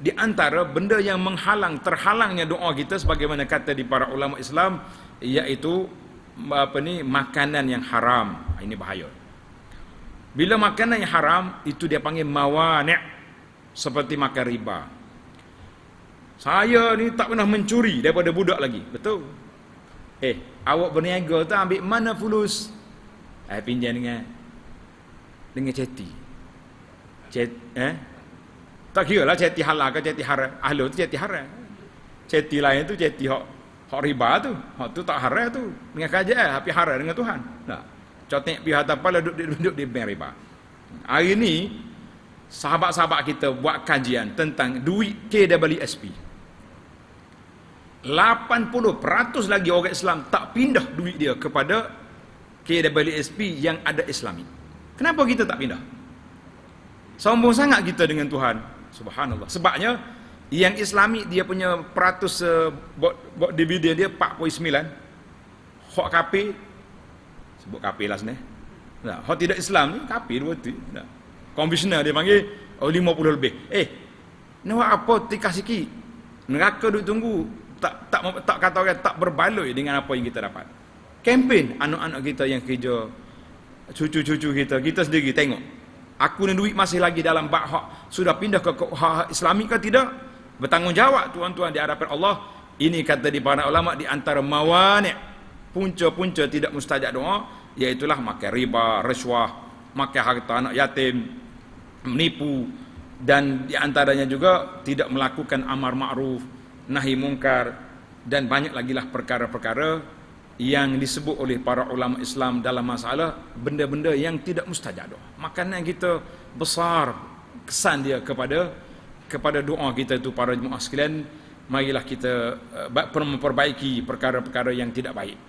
di antara benda yang menghalang terhalangnya doa kita sebagaimana kata di para ulama Islam iaitu apa ni makanan yang haram ah, ini bahaya bila makanan yang haram itu dia panggil mawani' seperti makan riba saya ni tak pernah mencuri daripada budak lagi betul eh awak berniaga tu ambil mana fulus saya eh, pinjam dengan dengan ceti cet eh tak kira lah ceti halal ke ceti haram. Ahlu tu ceti haram. Ceti lain tu ceti hok hok riba tu. Hok tu tak haram tu. Dengan kerja eh, tapi haram dengan Tuhan. Nah. Contek pihak tanpa lah duduk, duduk, duduk di bank riba. Hari ni, sahabat-sahabat kita buat kajian tentang duit KWSP. 80% lagi orang Islam tak pindah duit dia kepada KWSP yang ada Islami. Kenapa kita tak pindah? Sombong sangat kita dengan Tuhan. Subhanallah. Sebabnya yang Islami dia punya peratus uh, bot, bot dividen dia 4.9. Hak kafir sebut kafir lah sini. Nah, hak tidak Islam ni kafir berarti. Nah. Konvensional dia panggil oh, 50 lebih. Eh, ni apa tikah sikit? Neraka duk tunggu tak tak tak kata orang tak berbaloi dengan apa yang kita dapat. Kempen anak-anak kita yang kerja cucu-cucu kita, kita sendiri tengok aku ni duit masih lagi dalam bak hak sudah pindah ke hak islami ke tidak bertanggungjawab tuan-tuan di hadapan Allah ini kata di para ulama di antara mawani punca-punca tidak mustajab doa iaitu lah makan riba rasuah makan harta anak yatim menipu dan di antaranya juga tidak melakukan amar ma'ruf nahi mungkar dan banyak lagi lah perkara-perkara yang disebut oleh para ulama Islam dalam masalah benda-benda yang tidak mustajab. Makanan kita besar kesan dia kepada kepada doa kita itu para jemaah sekalian, marilah kita eh, memperbaiki perkara-perkara yang tidak baik.